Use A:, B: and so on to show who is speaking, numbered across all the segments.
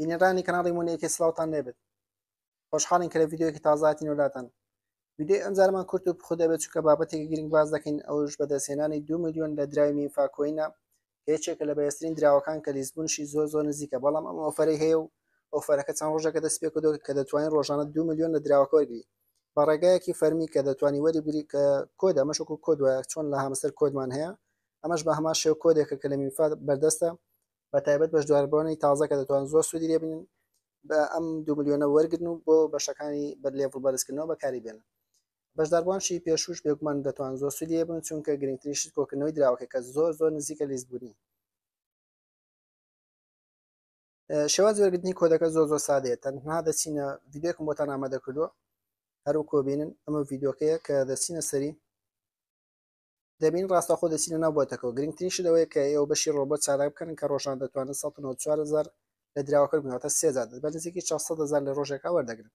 A: بینێرانی کەناڵی مونەیەکی سلااوان نێبێت خۆشحالین کە لە یددیوەکی تازاتی نۆلاتەن ویددیو ئەمجارمان کورت و خودە بچووکە بابەتێکی گرنگ باز دەکەین ئەوش بەدەسێنانی دو میلیۆن لە درایمی فاکۆینە هیچێکە لە بەێستترین دراوەکان کە لیزبوونشی زۆر زۆر نزیکە بەڵام ئەم ئۆفەری هەیە و ئۆفەرەکە چەند ڕۆژەکە دەست پێک دۆ کە دەتوانین ڕۆژانە دو میلیۆن لە دراوەکۆگری بە ڕێگایەکی فەرمی کە دەتوانی وەری بری کە کۆدا مەشک و کۆدوە چۆن لە هەمەسەر کۆدمان هەیە ئەمەش بە هەما شێو کۆدێکە کە لە میفات بەردەستە بە تایبەت بەش دواربوونی تازە کە دەتوان زۆر سوودی لێبنین بە ئەم دو میلیۆنە وەرگن و بۆ بەشەکانی بەر لێڤڵ بەرزکردنەوە بەکاری بێنن بەشداربوانشی پێشوش بێکمان دەتوان زۆر سوودی لێبن چونکە گرنگتریش کۆکردنەوەی دراوەکە کە زۆر زۆر نزیکە لیزبوونی شێواز وەرگنی کۆدەکە زۆر زۆر سادەیە تەنها دەچینە یددیوکم بۆتان ئامادەکردووە هەرو کۆبینن ئەمە یددیوکەیە کە دەچینە سەری دەبین ڕاستەخۆ دەسینە ناوبەتەکەەوە گرنگترین شدەوەی کە ئێوە بەشی ڕۆبەت چارە بکەن کە ڕۆژان دەتوانن 1940 لە دراوەکە بناتە سێزار بە نزیکی 600 لە ڕۆژێکا وەردەگرن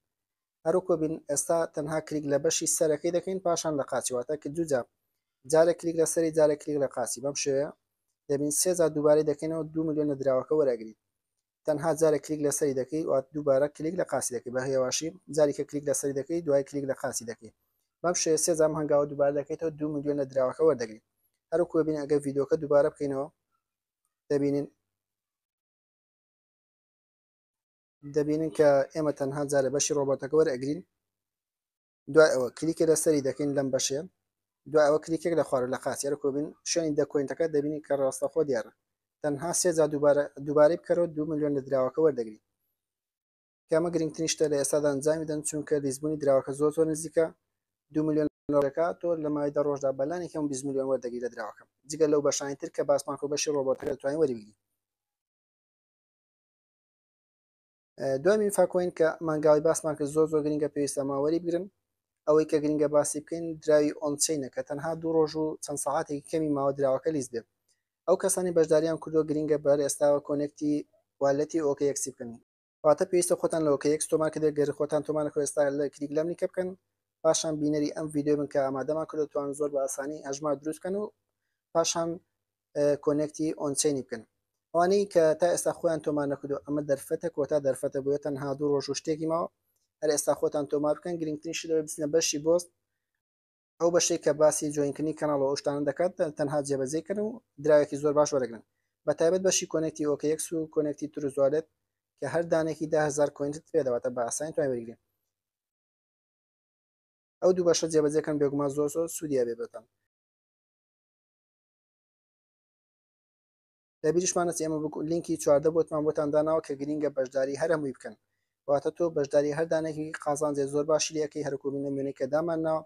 A: هەروکۆ بین ئێستا تەنها کلیک لە بەشی سەرەکەی دەکەین پاشان لە قاچیواتە کە دوجا جارە کلیک لە سەری جارە کلیک لە قاسی بەم شوەیە دەبین سێزار دووبارەی دەکەینەوە دو میلیۆن لە دراوەکە وەرەگریت تەنها جارە کلیک لە سەری دەکەی و دووبارە کلیک لە قاسی دەکەی بە هێواشی جارێکە کلیک لە سەری دەکەی دوای کلیک لە قاسی دەکەی بەم شێ سێزام هەنگاوە دووبار دەکەیتەوە دو میلیۆن لە دراوەکەەوە دەگرین هەروکوە بین ئەگە یددیوکە دووبارە بکەینەوە دەبینین دەبینن کە ئێمە تەنها جارە بەشی ڕۆبەتەکە وەرەگرین دوای ئەوە کلیکە لە سەری دەکەین لەم بەشێ دوای ئەوە کلیکێک لە خوارە لە خاسی ەرکۆبین شوێنی دەکۆینتەکە دەبینی کە ڕاستەخۆ دیارە تەنها سێزا دووبارە دووبارەی بکەەوە دو میلیۆن لە دراوەکە وەردەگرین کامە گرنگترین شتە لە ئێستادا ئەنجامی دەن چونکە لیزبوونی دراوەکە زۆ زۆر نزیکە دو میلیۆن لەڕێکا تۆ لە مایدا ڕۆژدا بەلانێکم 20 میلیۆن وەردەگی لە درراوەکەم جگە لەو بەشانتر کە باسمان کۆ بەشی ڕۆبۆتەکە توانین وەریبیی دوامین فاکۆین کە مانگاڵی باسمان کە زۆر زۆر گرنگگە پێویستە ماوەری بگرن ئەوەی کە گرنگگە باسی بکەین دراوی ئۆنچینە کە تەنها دوو ڕۆژ و چەند ساعاتێکی کەمی ماوە درراوەکە لیست بێت ئەو کەسانی بەشداریان کردووە گرنگگە بەر ئێستاوە کۆنێکتی والەتی ئۆکە یەکسی بکەین واتە پێویستە خۆتان لەوکە یەک تۆمان کە دەگەر خۆتان تۆمان خۆێستا لە کلیک لەمنی کە بکەن پاشان بینەری ئەم یددیو بن کە ئامادەما کرد توان زۆر بە ئاسانی ئەژما دروستکەن و پاشان کۆنێکتی ئۆنچینی بکەن ئەوانەی کە تا ئێستا خۆیان تۆمان نەکردو ئەمە دەرفەتە کۆتا دەرفەتە بووە تەنها دوو ڕۆژ و شتێکی ماوە هەر ئێستا خۆتان تۆما بکەن گرنگترین شدەوە بچنە بەشی بۆست ئەو بەشێک کە باسی جوینکردنی کەناڵەوە ئەوشتانە دەکات تەنها جێبەجێکردن و دراوێکی زۆر باش وەرەگرن بە تایبەت بەشی کۆنێکی ئۆکەیەکس و کۆنێکی تروزوالێت کە هەر دانێکی داهزار کوینت پێدەواتە بە ئاسانی توانای بگرین ئەو دوو بەشە جێبەجەکەم بێگومان زۆر زۆر سوودیا بێ بێتم لەبیریشمانەت ئێمە لینکی چواردە بۆتمان بۆتان داناوە کە گرینگە بەشداری هەرەمووی بکەن واتە تۆ بەشداری هەردانێکی قازانجێ زۆر باشی لەکەی هەرکوبی نمونێک کە دامانناوە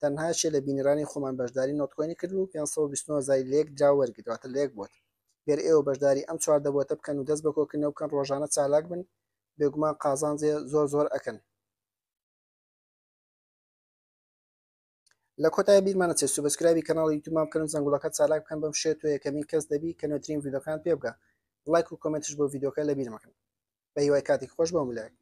A: تەنهاشێ لە بینرانی خۆمان بەشداری نۆتکۆینی کرد و 529 زای لێک دراوەرگدواتە لێک بۆت گەر ئێوە بەشداری ئەم چواردە بۆتە بکەن و دەست بەکۆکردنەوە بکەن ڕۆژانە چالاک بن بێگومان قازانجێ زۆر زۆر ئەەکەن لە کۆتای بیرمانە چێ سوبسکرایبی کەناڵی یوتوبمان بکەن زەنگوڵەکەت چالاک بکەن بەم شێت و یەکەمین کەس دەبی کە نوێترین یددیوەکان پێ بگە لایک و کۆمنتش بۆ یددیوەکە لە بیرمەکەن بە هیوای کاتی خۆش بۆ ملایک